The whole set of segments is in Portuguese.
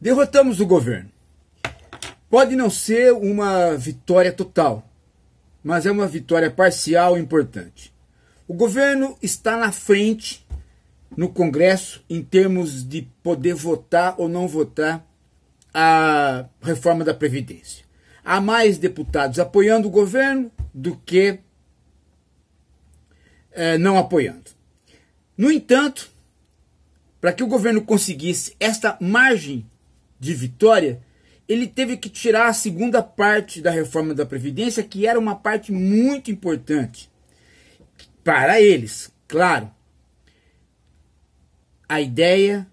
Derrotamos o governo. Pode não ser uma vitória total, mas é uma vitória parcial importante. O governo está na frente no Congresso em termos de poder votar ou não votar a reforma da Previdência. Há mais deputados apoiando o governo do que é, não apoiando. No entanto, para que o governo conseguisse esta margem de Vitória, ele teve que tirar a segunda parte da reforma da Previdência, que era uma parte muito importante para eles, claro. A ideia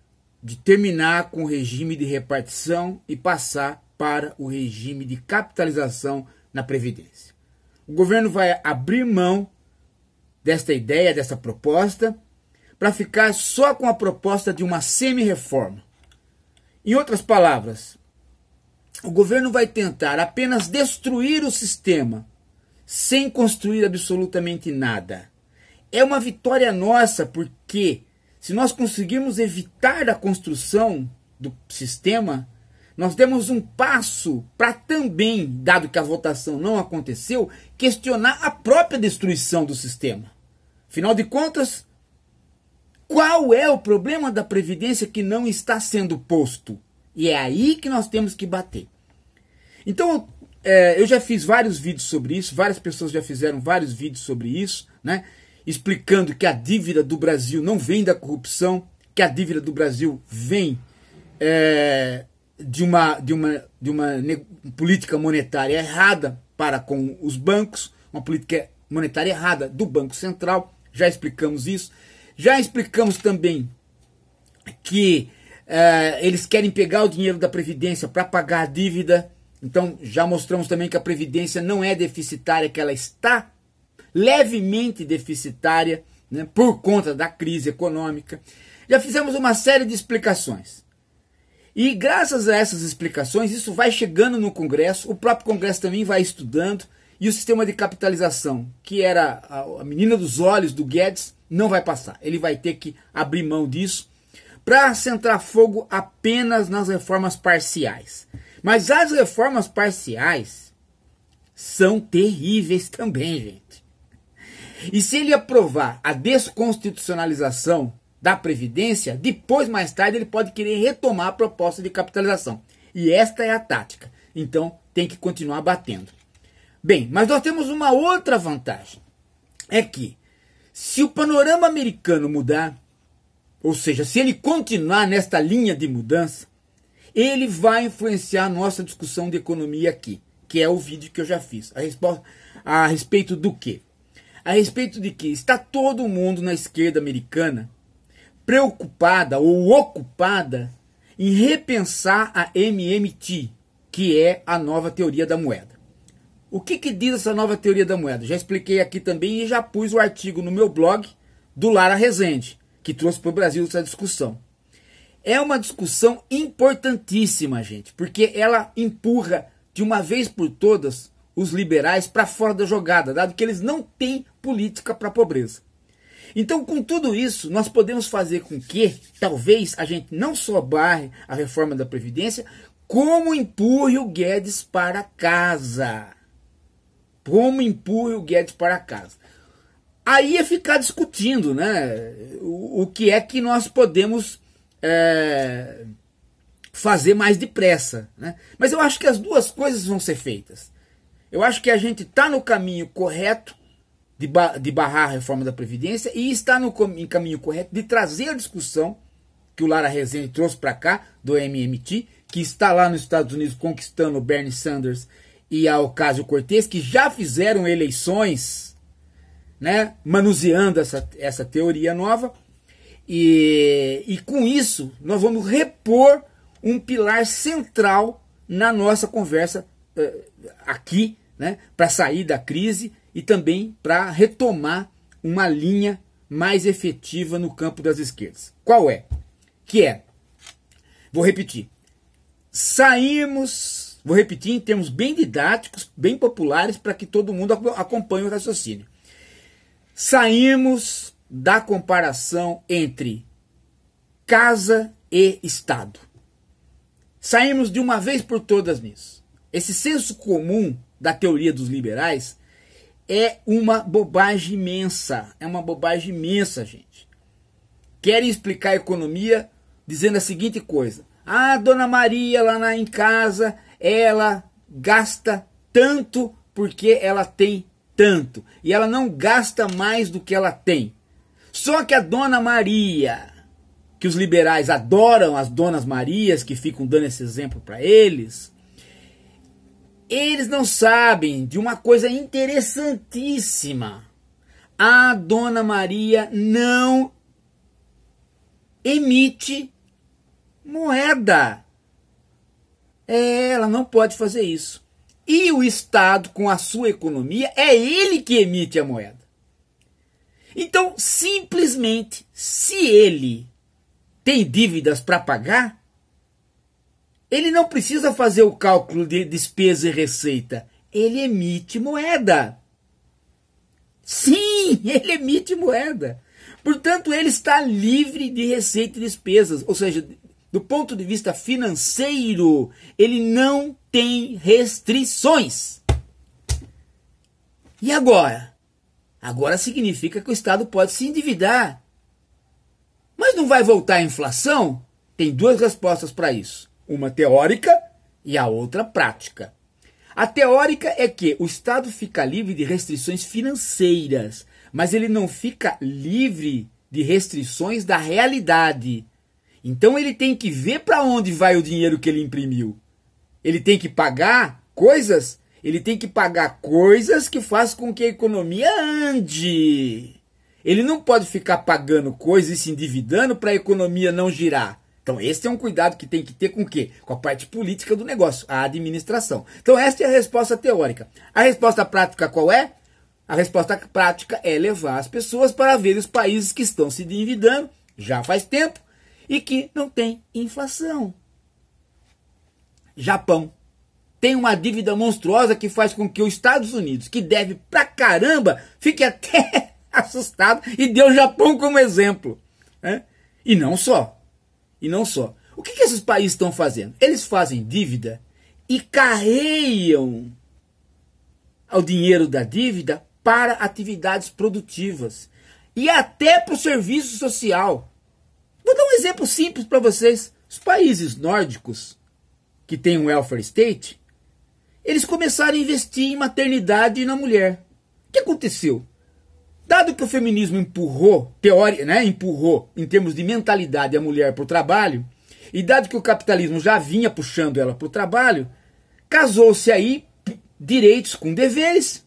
de terminar com o regime de repartição e passar para o regime de capitalização na Previdência. O governo vai abrir mão desta ideia, dessa proposta, para ficar só com a proposta de uma semi-reforma. Em outras palavras, o governo vai tentar apenas destruir o sistema, sem construir absolutamente nada. É uma vitória nossa, porque se nós conseguirmos evitar a construção do sistema, nós demos um passo para também, dado que a votação não aconteceu, questionar a própria destruição do sistema. Afinal de contas, qual é o problema da Previdência que não está sendo posto? E é aí que nós temos que bater. Então, é, eu já fiz vários vídeos sobre isso, várias pessoas já fizeram vários vídeos sobre isso, né? Explicando que a dívida do Brasil não vem da corrupção, que a dívida do Brasil vem é, de uma, de uma, de uma política monetária errada para com os bancos, uma política monetária errada do Banco Central, já explicamos isso. Já explicamos também que é, eles querem pegar o dinheiro da Previdência para pagar a dívida. Então, já mostramos também que a Previdência não é deficitária, que ela está levemente deficitária né, por conta da crise econômica. Já fizemos uma série de explicações. E graças a essas explicações, isso vai chegando no Congresso, o próprio Congresso também vai estudando, e o sistema de capitalização, que era a menina dos olhos do Guedes, não vai passar. Ele vai ter que abrir mão disso para centrar fogo apenas nas reformas parciais. Mas as reformas parciais são terríveis também, gente. E se ele aprovar a desconstitucionalização da Previdência, depois, mais tarde, ele pode querer retomar a proposta de capitalização. E esta é a tática. Então, tem que continuar batendo. Bem, mas nós temos uma outra vantagem. É que se o panorama americano mudar, ou seja, se ele continuar nesta linha de mudança, ele vai influenciar a nossa discussão de economia aqui, que é o vídeo que eu já fiz. A, resposta, a respeito do quê? A respeito de que está todo mundo na esquerda americana preocupada ou ocupada em repensar a MMT, que é a nova teoria da moeda. O que, que diz essa nova teoria da moeda? Já expliquei aqui também e já pus o artigo no meu blog do Lara Rezende, que trouxe para o Brasil essa discussão. É uma discussão importantíssima, gente, porque ela empurra de uma vez por todas os liberais para fora da jogada, dado que eles não têm política para a pobreza. Então, com tudo isso, nós podemos fazer com que, talvez, a gente não só barre a reforma da Previdência, como empurre o Guedes para casa. Como empurre o Guedes para casa. Aí é ficar discutindo né, o, o que é que nós podemos é, fazer mais depressa. Né? Mas eu acho que as duas coisas vão ser feitas. Eu acho que a gente está no caminho correto de, ba de, barrar a reforma da Previdência e está no em caminho correto de trazer a discussão que o Lara Rezende trouxe para cá, do MMT, que está lá nos Estados Unidos conquistando o Bernie Sanders e a Ocasio Cortez, que já fizeram eleições, né, manuseando essa, essa teoria nova. E, e com isso, nós vamos repor um pilar central na nossa conversa uh, aqui, né, para sair da crise e também para retomar uma linha mais efetiva no campo das esquerdas. Qual é? Que é, vou repetir, saímos Vou repetir em termos bem didáticos, bem populares, para que todo mundo acompanhe o raciocínio. Saímos da comparação entre casa e Estado. Saímos de uma vez por todas nisso. Esse senso comum da teoria dos liberais é uma bobagem imensa. É uma bobagem imensa, gente. Querem explicar a economia dizendo a seguinte coisa: Ah, dona Maria lá na, em casa, ela gasta tanto porque ela tem tanto. E ela não gasta mais do que ela tem. Só que a Dona Maria, que os liberais adoram as Donas Marias, que ficam dando esse exemplo para eles, eles não sabem de uma coisa interessantíssima. A Dona Maria não emite moeda ela não pode fazer isso. E o Estado, com a sua economia, é ele que emite a moeda. Então, simplesmente, se ele tem dívidas para pagar, ele não precisa fazer o cálculo de despesa e receita. Ele emite moeda. Sim, ele emite moeda. Portanto, ele está livre de receita e despesas, ou seja, do ponto de vista financeiro, ele não tem restrições. E agora? Agora significa que o Estado pode se endividar. Mas não vai voltar a inflação? Tem duas respostas para isso: uma teórica e a outra prática. A teórica é que o Estado fica livre de restrições financeiras, mas ele não fica livre de restrições da realidade. Então ele tem que ver para onde vai o dinheiro que ele imprimiu. Ele tem que pagar coisas, ele tem que pagar coisas que faz com que a economia ande. Ele não pode ficar pagando coisas e se endividando para a economia não girar. Então, esse é um cuidado que tem que ter com o quê? Com a parte política do negócio, a administração. Então, essa é a resposta teórica. A resposta prática qual é? A resposta prática é levar as pessoas para ver os países que estão se endividando já faz tempo e que não tem inflação. Japão tem uma dívida monstruosa que faz com que os Estados Unidos, que deve pra caramba, fique até assustado e deu o Japão como exemplo. Né? E não só. E não só. O que, que esses países estão fazendo? Eles fazem dívida e carreiam o dinheiro da dívida para atividades produtivas e até para o serviço social exemplo simples para vocês. Os países nórdicos que têm um welfare state, eles começaram a investir em maternidade e na mulher. O que aconteceu? Dado que o feminismo empurrou, teoria, né, empurrou em termos de mentalidade a mulher para o trabalho, e dado que o capitalismo já vinha puxando ela para o trabalho, casou-se aí direitos com deveres.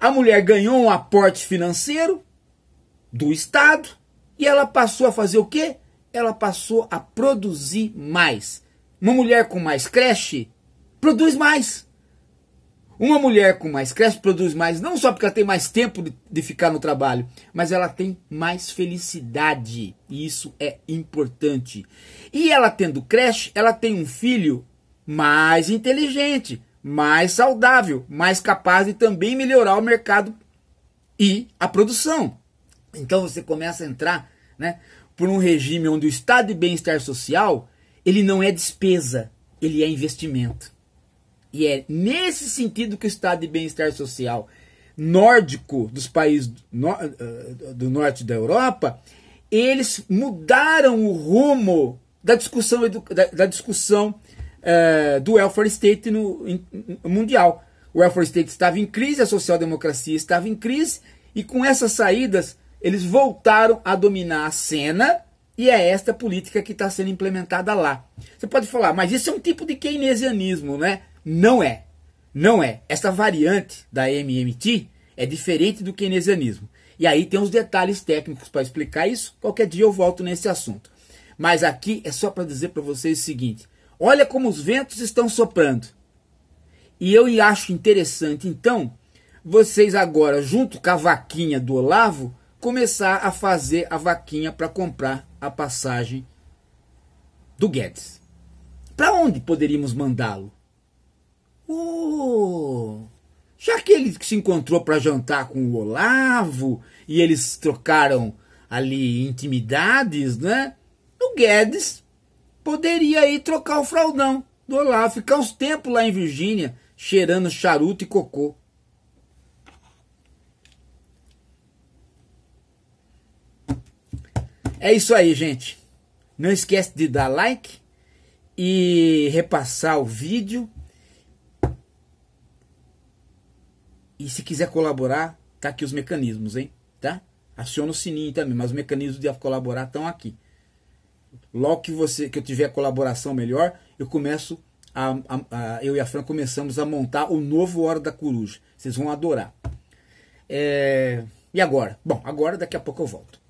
A mulher ganhou um aporte financeiro do Estado e ela passou a fazer o quê? ela passou a produzir mais. Uma mulher com mais creche produz mais. Uma mulher com mais creche produz mais, não só porque ela tem mais tempo de, de ficar no trabalho, mas ela tem mais felicidade. E isso é importante. E ela tendo creche, ela tem um filho mais inteligente, mais saudável, mais capaz de também melhorar o mercado e a produção. Então você começa a entrar né, por um regime onde o estado de bem-estar social ele não é despesa, ele é investimento. E é nesse sentido que o estado de bem-estar social nórdico dos países eh, eh, do norte da Europa, eles mudaram o rumo da discussão, da, discussão eh, do welfare state no, in, mundial. O welfare state estava em crise, a social-democracia estava em crise, e com essas saídas, eles voltaram a dominar a cena e é esta política que está sendo implementada lá. Você pode falar, mas isso é um tipo de keynesianismo, né? Não é. Não é. Esta variante da MMT é diferente do keynesianismo. E aí tem os detalhes técnicos para explicar isso. Qualquer dia eu volto nesse assunto. Mas aqui é só para dizer para vocês o seguinte: olha como os ventos estão soprando. E eu acho interessante, então, vocês agora, junto com a vaquinha do Olavo, começar a fazer a vaquinha para comprar a passagem do Guedes. Para onde poderíamos mandá-lo? Oh, já que ele se encontrou para jantar com o Olavo e eles trocaram ali intimidades, né? O Guedes poderia ir trocar o fraldão do Olavo, ficar uns tempos lá em Virgínia cheirando charuto e cocô. É isso aí, gente. Não esquece de dar like e repassar o vídeo. E se quiser colaborar, tá aqui os mecanismos, hein? Tá? Aciona o sininho também, mas os mecanismos de colaborar estão aqui. Logo que você que eu tiver colaboração melhor, eu começo a, a, a, eu e a Fran começamos a montar o novo Hora da Coruja. Vocês vão adorar. É, e agora? Bom, agora daqui a pouco eu volto.